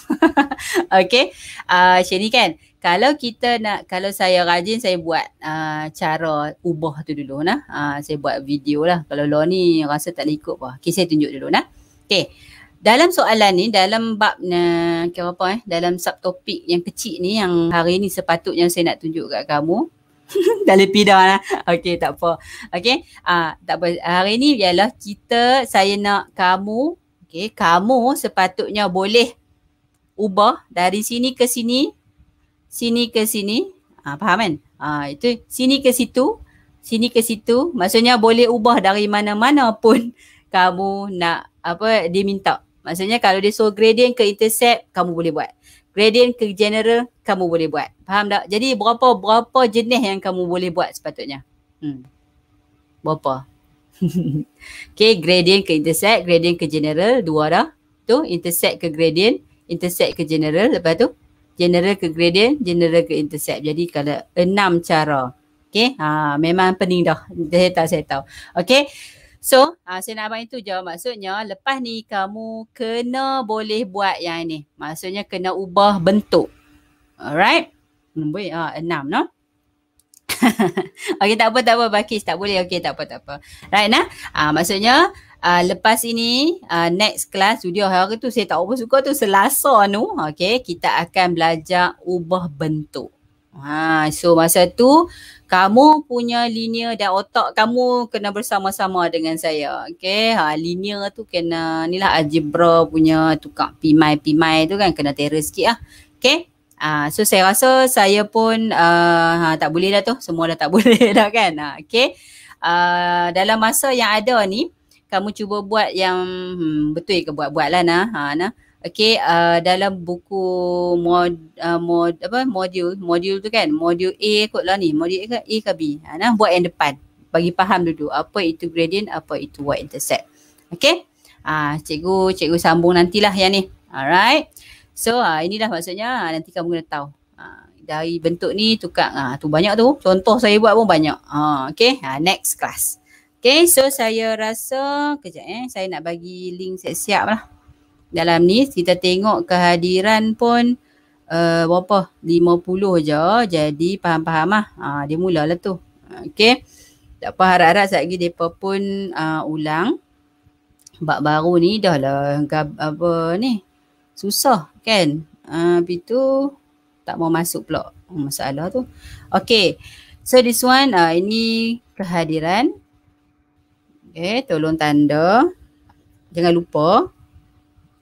okay uh, ah, macam ni kan kalau kita nak kalau saya rajin saya buat uh, cara ubah tu dulu nah uh, saya buat video lah kalau lo ni rasa tak boleh ikut pun okay, saya tunjuk dulu nah okay dalam soalan ni dalam bab ni kira apa eh dalam subtopik yang kecil ni yang hari ni sepatutnya saya nak tunjuk kat kamu dah lepida lah. Eh. Okay, tak apa. Okay, uh, ah, tak apa. Hari ni ialah kita, saya nak kamu, okay, kamu sepatutnya boleh ubah dari sini ke sini, sini ke sini. Uh, faham kan? Uh, itu sini ke situ, sini ke situ. Maksudnya boleh ubah dari mana-mana pun kamu nak apa dia minta. Maksudnya kalau dia so gradient ke intercept, kamu boleh buat gradient ke general kamu boleh buat. Faham tak? Jadi berapa berapa jenis yang kamu boleh buat sepatutnya? Hmm. Berapa? okay, gradient ke intersect, gradient ke general, dua dah. Tu, intersect ke gradient, intersect ke general. Lepas tu, general ke gradient, general ke intersect. Jadi kalau enam cara. Okay, ha, memang pening dah. Saya tak, saya tahu. Okay, So uh, ah, saya nak abang itu je maksudnya lepas ni kamu kena boleh buat yang ni. Maksudnya kena ubah bentuk. Alright. Nombor uh, enam no. okay tak apa tak apa Bakis tak boleh okay tak apa tak apa. Right nah. Uh, maksudnya uh, lepas ini uh, next class studio hari tu saya tak apa suka tu selasa tu. Okay kita akan belajar ubah bentuk. Ha, so masa tu kamu punya linear dan otak kamu kena bersama-sama dengan saya. Okay. Ha, linear tu kena ni lah algebra punya tukar pimai-pimai tu kan kena terror sikit lah. Okay. Ha, so saya rasa saya pun uh, ha, tak boleh dah tu. Semua dah tak boleh dah kan. Ha, okay. Uh, ah, dalam masa yang ada ni kamu cuba buat yang hmm, betul ke buat-buat lah nah. Ha, nah. Okay, uh, dalam buku mod, uh, mod apa modul modul tu kan modul A kot lah ni modul A ke A ke B ha, nah buat yang depan bagi faham dulu apa itu gradient apa itu y intercept okay? ah uh, cikgu cikgu sambung nantilah yang ni alright so uh, inilah maksudnya uh, nanti kamu kena tahu ah, dari bentuk ni tukar ha, tu banyak tu contoh saya buat pun banyak ha, okay ha, next class okay so saya rasa kejap eh saya nak bagi link siap-siap lah dalam ni kita tengok kehadiran pun uh, berapa? 50 je. Jadi faham-faham lah. Ha, dia mulalah tu. Okay. Tak apa harap-harap sekejap lagi mereka pun uh, ulang. Bak baru ni dah lah apa ni. Susah kan. Ah, habis uh, tu tak mau masuk pula masalah tu. Okay. So this one uh, ini kehadiran. Okay, tolong tanda. Jangan lupa.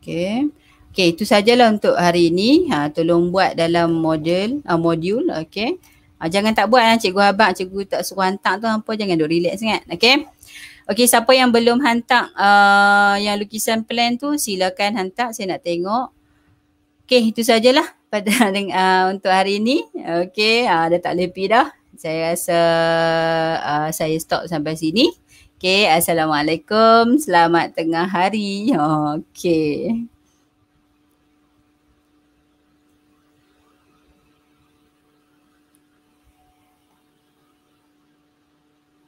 Okay. Okay, itu sajalah untuk hari ini. Ha, tolong buat dalam model, uh, modul. Okay. Ha, ah, jangan tak buat lah cikgu habak, Cikgu tak suruh hantar tu apa. Jangan duk relax sangat. Okay. Okay, siapa yang belum hantar uh, yang lukisan plan tu, silakan hantar. Saya nak tengok. Okay, itu sajalah pada, uh, untuk hari ini. Okay, uh, ah, dah tak lebih dah. Saya rasa uh, saya stop sampai sini. Okay, Assalamualaikum. Selamat tengah hari. Okay.